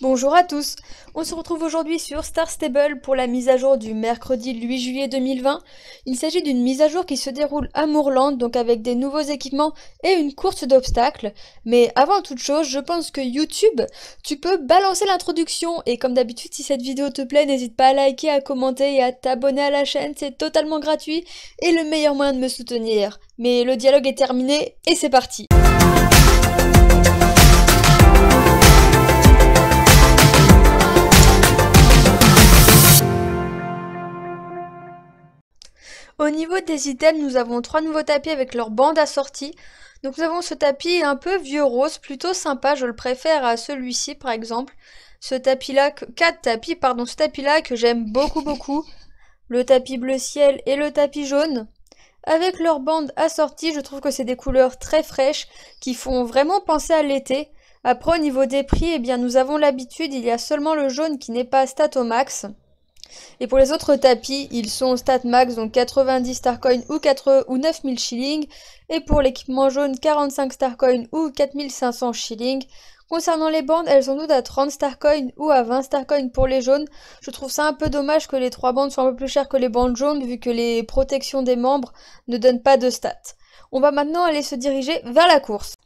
Bonjour à tous, on se retrouve aujourd'hui sur Star Stable pour la mise à jour du mercredi 8 juillet 2020. Il s'agit d'une mise à jour qui se déroule à Mourland, donc avec des nouveaux équipements et une course d'obstacles. Mais avant toute chose, je pense que YouTube, tu peux balancer l'introduction et comme d'habitude si cette vidéo te plaît, n'hésite pas à liker, à commenter et à t'abonner à la chaîne, c'est totalement gratuit et le meilleur moyen de me soutenir. Mais le dialogue est terminé et c'est parti. Au niveau des items, nous avons trois nouveaux tapis avec leurs bandes assorties. Donc nous avons ce tapis un peu vieux rose, plutôt sympa, je le préfère à celui-ci par exemple. Ce tapis là, quatre tapis, pardon, ce tapis là que j'aime beaucoup beaucoup. Le tapis bleu ciel et le tapis jaune. Avec leurs bandes assorties. je trouve que c'est des couleurs très fraîches qui font vraiment penser à l'été. Après au niveau des prix, eh bien nous avons l'habitude, il y a seulement le jaune qui n'est pas stat max. Et pour les autres tapis, ils sont au max, donc 90 starcoins ou, ou 9000 shillings. Et pour l'équipement jaune, 45 starcoins ou 4500 shillings. Concernant les bandes, elles sont toutes à 30 starcoins ou à 20 starcoins pour les jaunes. Je trouve ça un peu dommage que les trois bandes soient un peu plus chères que les bandes jaunes, vu que les protections des membres ne donnent pas de stats. On va maintenant aller se diriger vers la course.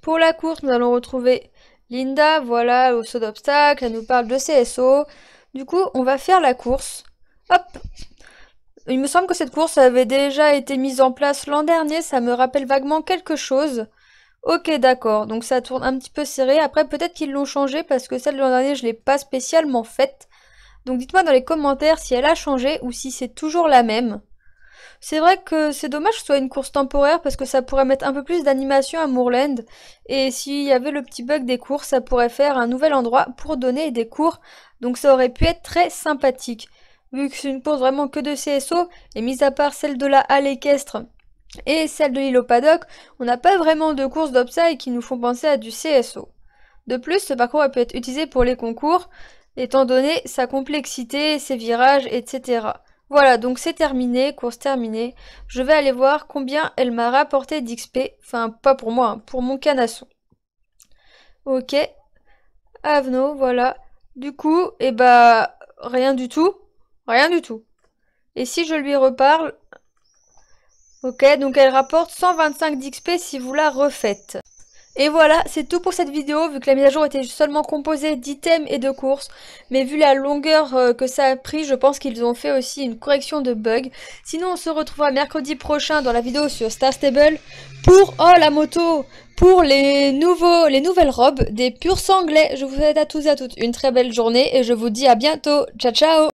Pour la course, nous allons retrouver Linda, voilà, au saut d'obstacle, elle nous parle de CSO. Du coup, on va faire la course. Hop Il me semble que cette course avait déjà été mise en place l'an dernier, ça me rappelle vaguement quelque chose. Ok, d'accord, donc ça tourne un petit peu serré. Après, peut-être qu'ils l'ont changé parce que celle de l'an dernier, je ne l'ai pas spécialement faite. Donc dites-moi dans les commentaires si elle a changé ou si c'est toujours la même. C'est vrai que c'est dommage que ce soit une course temporaire parce que ça pourrait mettre un peu plus d'animation à Moorland. Et s'il y avait le petit bug des cours, ça pourrait faire un nouvel endroit pour donner des cours. Donc ça aurait pu être très sympathique. Vu que c'est une course vraiment que de CSO, et mis à part celle de la halle équestre et celle de l'île au paddock, on n'a pas vraiment de courses d'obstacle qui nous font penser à du CSO. De plus, ce parcours peut être utilisé pour les concours, étant donné sa complexité, ses virages, etc. Voilà, donc c'est terminé, course terminée. Je vais aller voir combien elle m'a rapporté d'XP. Enfin, pas pour moi, hein, pour mon canasson. Ok. Aveno, voilà. Du coup, eh bah, rien du tout. Rien du tout. Et si je lui reparle... Ok, donc elle rapporte 125 d'XP si vous la refaites. Et voilà, c'est tout pour cette vidéo, vu que la mise à jour était seulement composée d'items et de courses. Mais vu la longueur euh, que ça a pris, je pense qu'ils ont fait aussi une correction de bugs. Sinon, on se retrouvera mercredi prochain dans la vidéo sur Star Stable pour, oh la moto, pour les, nouveaux, les nouvelles robes des purs anglais. Je vous souhaite à tous et à toutes une très belle journée et je vous dis à bientôt. Ciao, ciao